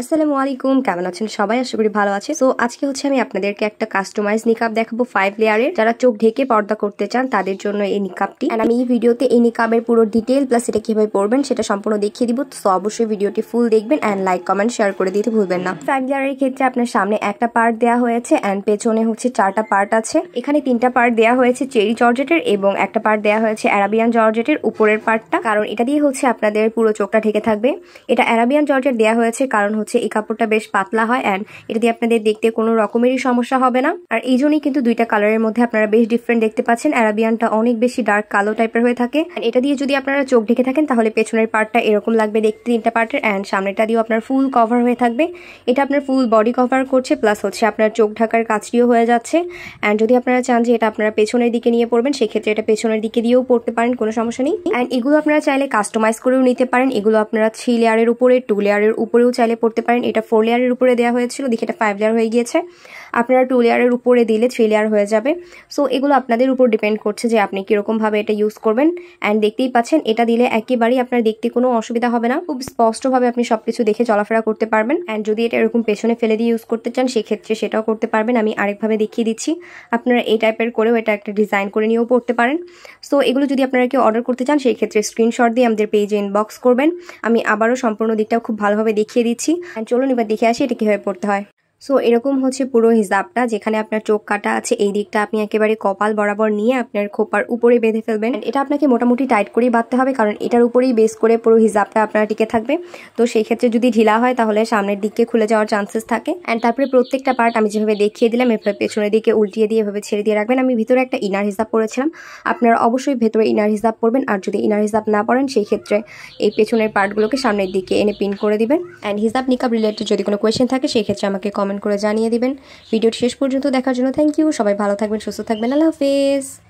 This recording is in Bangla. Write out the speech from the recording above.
আসসালামু আলাইকুম কেমন আছেন সবাই আশা করি ভালো আছে তো আজকে হচ্ছে আমি আপনাদেরকে একটা কাস্টমাইজ নিকাপ দেখাবো ফাইভ লেয়ারের যারা চোখ ঢেকে পর্দা করতে চান তাদের জন্য এই নিকাপটি আর আমি এই ভিডিওতে এই নিকাপের পুরো ডিটেল প্লাস এটা কিভাবে পড়বেন সেটা সম্পূর্ণ দেখিয়ে দিব তো অবশ্যই ভিডিওটি ফুল দেখবেন অ্যান্ড লাইক কমেন্ট শেয়ার করে দিতে ভুলবেন না ফাইভ লেয়ারের ক্ষেত্রে আপনার সামনে একটা পার্ট দেওয়া হয়েছে অ্যান্ড পেছনে হচ্ছে চারটা পার্ট আছে এখানে তিনটা পার্ট দেওয়া হয়েছে চেরি জর্জেটের এবং একটা পার্ট দেওয়া হয়েছে অ্যারাবিয়ান জর্জেটের উপরের পার্টটা কারণ এটা দিয়ে হচ্ছে আপনাদের পুরো চোখটা ঢেকে থাকবে এটা অ্যারাবিয়ান জর্জেট দেওয়া হয়েছে কারণ হচ্ছে এই কাপড়টা বেশ পাতলা হয় অ্যান্ড এটা দিয়ে আপনাদের দেখতে কোনো রকমেরই সমস্যা হবে না আর এই জন্যই কিন্তু দুইটা কালারের মধ্যে আপনারা বেশ ডিফারেন্ট দেখতে পাচ্ছেন অ্যারাবিয়ানটা অনেক বেশি ডার্ক কালো টাইপের হয়ে থাকে এটা দিয়ে যদি আপনারা চোখ ঢেকে থাকেন তাহলে পেছনের পার্টটা এরকম লাগবে দেখতে তিনটা পার্টের অ্যান্ড সামনেটা দিয়েও আপনার ফুল কভার হয়ে থাকবে এটা আপনার ফুল বডি কভার করছে প্লাস হচ্ছে আপনার চোখ ঢাকার কাজটিও হয়ে যাচ্ছে অ্যান্ড যদি আপনারা চান যে এটা আপনারা পেছনের দিকে নিয়ে পড়বেন সেক্ষেত্রে এটা পেছনের দিকে দিয়েও পড়তে পারেন কোনো সমস্যা নেই অ্যান্ড এগুলো আপনারা চাইলে কাস্টমাইজ করেও নিতে পারেন এগুলো আপনারা থ্রি লেয়ারের উপরে টু লেয়ারের উপরেও চাইলে পড়তে করতে পারেন এটা ফোর লেয়ারের উপরে দেওয়া হয়েছিল দেখি এটা ফাইভ লেয়ার হয়ে গিয়েছে আপনারা টু লেয়ারের উপরে দিলে থ্রি লেয়ার হয়ে যাবে সো এগুলো আপনাদের উপর ডিপেন্ড করছে যে আপনি কীরকমভাবে এটা ইউজ করবেন অ্যান্ড দেখতেই পাচ্ছেন এটা দিলে একেবারেই আপনার দেখতে কোনো অসুবিধা হবে না খুব স্পষ্টভাবে আপনি সব কিছু দেখে চলাফেরা করতে পারবেন অ্যান্ড যদি এটা এরকম পেছনে ফেলে দিয়ে ইউজ করতে চান সেক্ষেত্রে সেটাও করতে পারবেন আমি আরেকভাবে দেখিয়ে দিচ্ছি আপনারা এই টাইপের করেও এটা একটা ডিজাইন করে নিয়েও পড়তে পারেন সো এগুলো যদি আপনারা কেউ অর্ডার করতে চান সেই ক্ষেত্রে স্ক্রিনশট দিয়ে আমাদের পেজে ইনবক্স করবেন আমি আবারও সম্পূর্ণ দিকটা খুব ভালোভাবে দেখিয়ে দিচ্ছি চলুন এবার দেখে আসি এটা কীভাবে পড়তে হয় সো এরকম হচ্ছে পুরো হিসাবটা যেখানে আপনার চোখ কাটা আছে এই দিকটা আপনি একেবারে কপাল বরাবর নিয়ে আপনার খোপার উপরে বেঁধে ফেলবেন এটা আপনাকে মোটামুটি টাইট করেই বাঁধতে হবে কারণ এটার উপরেই বেস করে পুরো হিসাবটা আপনার টিকে থাকবে তো সেই ক্ষেত্রে যদি ঢিলা হয় তাহলে সামনের দিকে খুলে যাওয়ার চান্সেস থাকে অ্যান্ড তারপরে প্রত্যেকটা পার্ট আমি যেভাবে দেখিয়ে দিলাম এভাবে পেছনের দিকে উল্টিয়ে দিয়ে এভাবে ছেড়ে দিয়ে রাখবেন আমি ভিতরে একটা ইনার হিসাব পরেছিলাম আপনারা অবশ্যই ভেতরে ইনার হিসাব পড়বেন আর যদি ইনার হিসাব না পড়েন সেই ক্ষেত্রে এই পেছনের পার্টগুলোকে সামনের দিকে এনে পিন করে দিবেন অ্যান্ড হিসাব নিকাব রিলেটেড যদি কোনো কোয়েশ্চেন থাকে সেই ক্ষেত্রে আমাকে কমেন্ট কমেন্ট করে জানিয়ে দিবেন ভিডিওটি শেষ পর্যন্ত দেখার জন্য থ্যাংক ইউ সবাই ভালো থাকবেন সুস্থ থাকবেন আল্লাহ হাফেজ